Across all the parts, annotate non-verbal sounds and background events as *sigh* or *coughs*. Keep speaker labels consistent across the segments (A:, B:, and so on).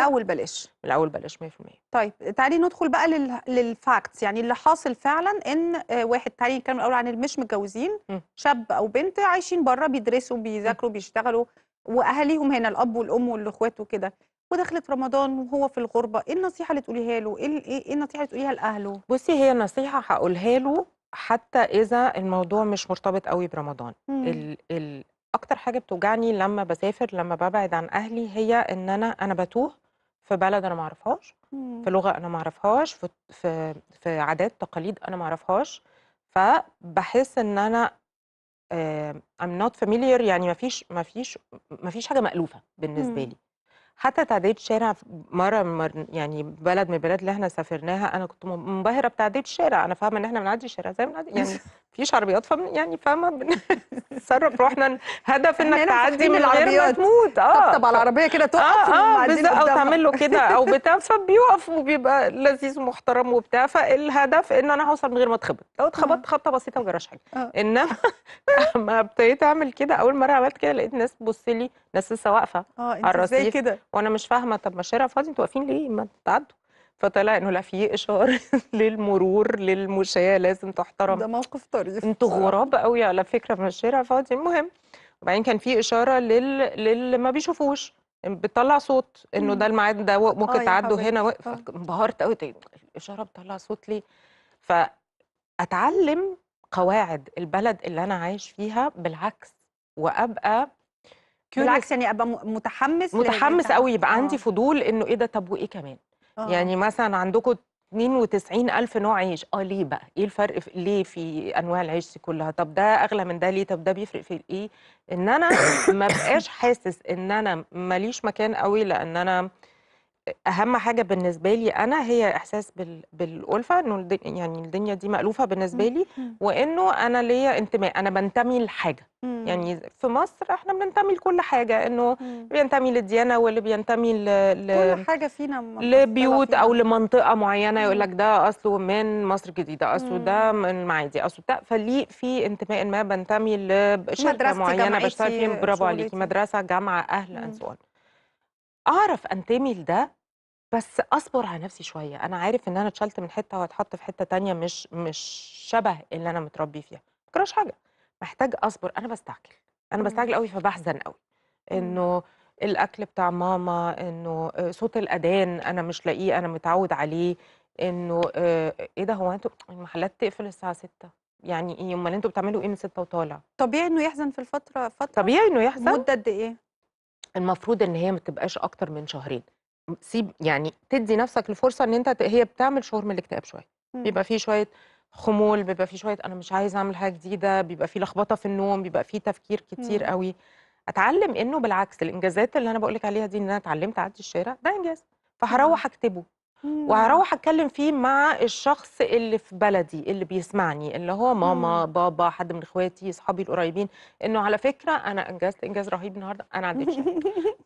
A: الاول بلاش من الاول بلاش 100% طيب تعالي ندخل بقى لل... للفاكتس يعني اللي حاصل فعلا ان آه، واحد تعالي نتكلم الاول عن اللي مش متجوزين شاب او بنت عايشين بره بيدرسوا بيذاكروا بيشتغلوا واهاليهم هنا الاب والام والاخوات وكده ودخلت رمضان وهو في الغربه ايه النصيحه اللي تقوليها له ايه, إيه،, إيه النصيحه اللي تقوليها لاهله بصي هي نصيحه هقولها له حتى اذا الموضوع مش مرتبط قوي برمضان ال... ال... اكتر حاجه بتوجعني لما بسافر لما ببعد عن اهلي هي ان انا انا بتوه في بلد انا ما اعرفهاش في لغه انا ما اعرفهاش في في عادات تقاليد انا ما اعرفهاش فبحس ان انا ام نوت فاميليير يعني ما فيش ما فيش ما فيش حاجه مالوفه بالنسبه لي حتى تعدية شارع مرة مر يعني بلد من البلاد اللي احنا سافرناها انا كنت منبهرة بتعدية الشارع انا فاهمة ان احنا بنعدي الشارع زي ما بنعدي يعني مفيش عربيات فم يعني فاهمه بنتصرف روحنا هدف انك تعدي من غير ما تموت اه طب على العربيه كده تقف اه, آه بالظبط او تعمل له كده *laughs* او بتاع فبيقف وبيبقى لذيذ ومحترم وبتاع فالهدف ان انا هوصل من غير ما اتخبط لو اتخبطت آه. خبطه بسيطه ما جراش حاجه آه. انما *laughs* لما ابتديت اعمل كده اول مره عملت كده لقيت ناس بتبص لي ناس لسه واقفه آه انت ازاي كده وانا مش فاهمه طب ما الشارع فاضي انتوا واقفين ليه ما تعدوا فطلع انه لا في اشاره *laughs* للمرور للمشاه لازم تحترم ده موقف طريف انتوا غراب قوي على فكره من الشارع فاضي المهم وبعدين كان في اشاره لل للي ما بيشوفوش بتطلع صوت انه ده الميعاد ده ممكن آه تعدوا هنا آه. انبهرت قوي طيب، الاشاره بتطلع صوت ليه فاتعلم قواعد البلد اللي انا عايش فيها بالعكس وابقى بالعكس يعني ابقى متحمس متحمس قوي يبقى عندي آه. فضول انه ايه ده طب وايه كمان يعني آه. مثلا عندكم 92 ألف نوع عيش اه ليه بقى ايه الفرق في ليه في انواع العيش دي كلها طب ده اغلى من ده ليه طب ده بيفرق في ايه ان انا *coughs* ما بقاش حاسس ان انا ماليش مكان قوي لان انا اهم حاجه بالنسبه لي انا هي احساس بال... بالالفه انه يعني الدنيا دي مالوفه بالنسبه لي وانه انا ليا انتماء انا بنتمي لحاجه يعني في مصر احنا بننتمي لكل حاجه انه بينتمي للديانه واللي بينتمي ل... ل... كل حاجه فينا لبيوت او لمنطقه معينه يقول لك ده اصله من مصر الجديده اصله ده من المعادي اصله ده فليه في انتماء ما بنتمي لشركه معينه بشتغل فيها برافو عليكي مدرسه جامعه اهل اند اعرف انتمي لده بس أصبر على نفسي شوية أنا عارف إن أنا اتشلت من حتة وهتحط في حتة تانية مش مش شبه اللي أنا متربي فيها ما بكرهش حاجة محتاج أصبر أنا بستعجل أنا إمم. بستعجل قوي فبحزن قوي إمم. إنه الأكل بتاع ماما إنه آه، صوت الأذان أنا مش لاقيه أنا متعود عليه إنه آه، إيه ده هو أنتوا المحلات تقفل الساعة 6 يعني إيه أمال أنتوا بتعملوا إيه من 6 وطالع طبيعي إنه يحزن في الفترة فترة طبيعي إنه يحزن مدة قد إيه المفروض ان هي ما تبقاش اكتر من شهرين سيب يعني تدي نفسك الفرصه ان انت هي بتعمل شعور من الاكتئاب شويه إمم. بيبقى في شويه خمول بيبقى في شويه انا مش عايز اعمل حاجه جديده بيبقى في لخبطه في النوم بيبقى في تفكير كتير قوي إمم. اتعلم انه بالعكس الانجازات اللي انا بقول لك عليها دي ان انا اتعلمت اعدي الشارع ده انجاز فهروح إمم. اكتبه إمم. وهروح اتكلم فيه مع الشخص اللي في بلدي اللي بيسمعني اللي هو ماما مم. بابا حد من اخواتي اصحابي القريبين انه على فكره انا انجزت انجاز رهيب النهارده انا عديت إيه.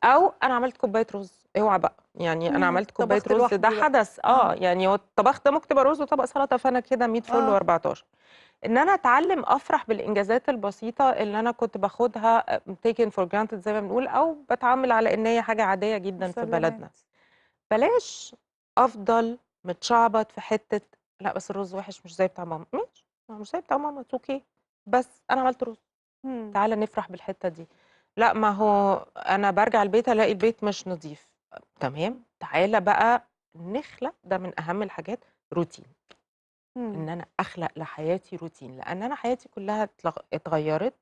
A: *laughs* او انا عملت كوبايه رز اوعى بقى يعني انا إمم. عملت كوبايه رز ده حدث اه إمم. يعني الطبخ ده ممكن رز وطبق سلطه فانا كده 100 فل آه. و14 ان انا اتعلم افرح بالانجازات البسيطه اللي انا كنت باخدها تيكن فور جرانتد زي ما بنقول او بتعامل على ان هي حاجه عاديه جدا في بلدنا بلاش أفضل متشعبط في حتة لأ بس الرز وِحِش مش زي بتاع ماما، ماشي ما هو مش زي بتاع ماما اوكي بس أنا عملت رز، تعالى نفرح بالحتة دي. لأ ما هو أنا برجع البيت ألاقي البيت مش نظيف تمام، تعالى بقى نخلق ده من أهم الحاجات روتين، إن أنا أخلق لحياتي روتين، لأن أنا حياتي كلها اتغيّرت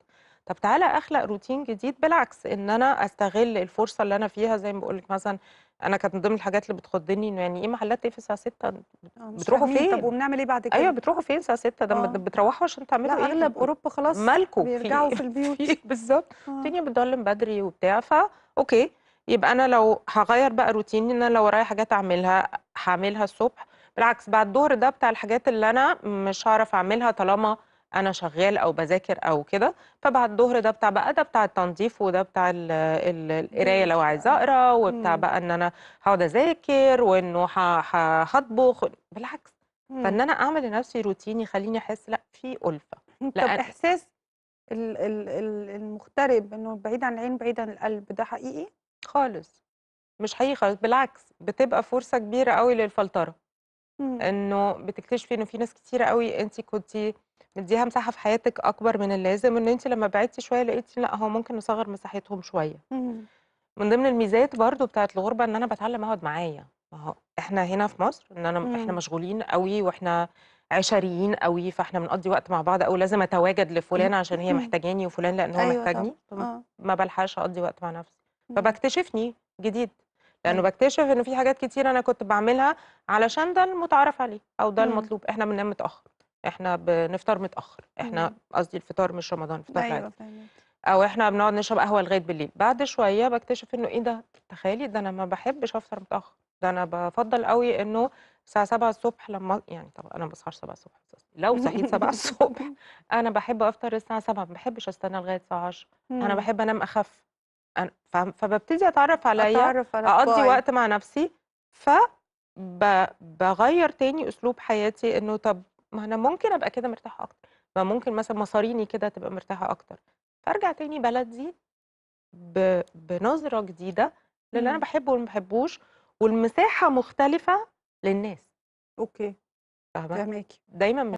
A: طب تعالى اخلق روتين جديد بالعكس ان انا استغل الفرصه اللي انا فيها زي ما بقول لك مثلا انا كانت من ضمن الحاجات اللي بتخضني انه يعني ايه محلات تقفل إيه الساعه 6 آه، بتروحوا فين طب وبنعمل ايه بعد أيوة، كده ايوه بتروحوا فين الساعه 6 ده آه. بتروحوا عشان تعملوا ايه اغلب اوروبا خلاص مالكوا بيرجعوا في, في البيوت *laughs* بالظبط الدنيا آه. بتضلم بدري وبتاع فا اوكي يبقى انا لو هغير بقى روتيني ان انا لو ورايا حاجات اعملها هعملها الصبح بالعكس بعد الظهر ده بتاع الحاجات اللي انا مش هعرف اعملها طالما انا شغال او بذاكر او كده فبعد الظهر ده بتاع بقى ده بتاع التنظيف وده بتاع القرايه لو عايزه اقرا وبتاع بقى ان انا هقعد اذاكر وانه هطبخ بالعكس فان انا اعمل لنفسي روتين يخليني احس لا في الفه طب احساس المغترب انه بعيد عن العين بعيد عن القلب ده حقيقي خالص مش حقيقي خالص بالعكس بتبقى فرصه كبيره قوي للفلتره انه بتكتشفي انه في ناس كتيره قوي انت كنت مديها مساحه في حياتك اكبر من اللازم ان انت لما بعدتي شويه لقيتي لا هو ممكن نصغر مساحتهم شويه إمم. من ضمن الميزات برضو بتاعت الغربه ان انا بتعلم اقعد معايا ما هو احنا هنا في مصر ان انا احنا إمم. مشغولين قوي واحنا عشريين قوي فاحنا بنقضي وقت مع بعض او لازم اتواجد لفلان إمم. عشان هي *laughs* محتاجاني وفلان لان هو أيوة محتاجني آه. ما بلحقش اقضي وقت مع نفسي فبكتشفني جديد لانه أيوة. بكتشف انه في حاجات كتير انا كنت بعملها علشان ده المتعارف عليه او ده المطلوب احنا بننام متاخر احنا بنفطر متاخر احنا قصدي الفطار مش رمضان فطار ايوه او احنا بنقعد نشرب قهوه لغايه بالليل بعد شويه بكتشف انه ايه ده تخيلي ده انا ما بحبش افطر متاخر ده انا بفضل قوي انه الساعه 7 الصبح لما يعني طب انا ما بصحاش 7 الصبح لو صحيت 7 *laughs* الصبح انا بحب افطر الساعه 7 ما بحبش استنى لغايه الساعه 10 انا بحب انام اخف أنا فببتدي اتعرف عليا على اقضي باي. وقت مع نفسي ف بغير تاني اسلوب حياتي انه طب ما أنا ممكن أبقى كده مرتاحة أكتر ما ممكن مثلا مصاريني كده تبقى مرتاحة أكتر فأرجع تاني بلدي ب... بنظرة جديدة للي أنا إمم. بحبه واللي ما بحبوش والمساحة مختلفة للناس اوكي فاهمه دايما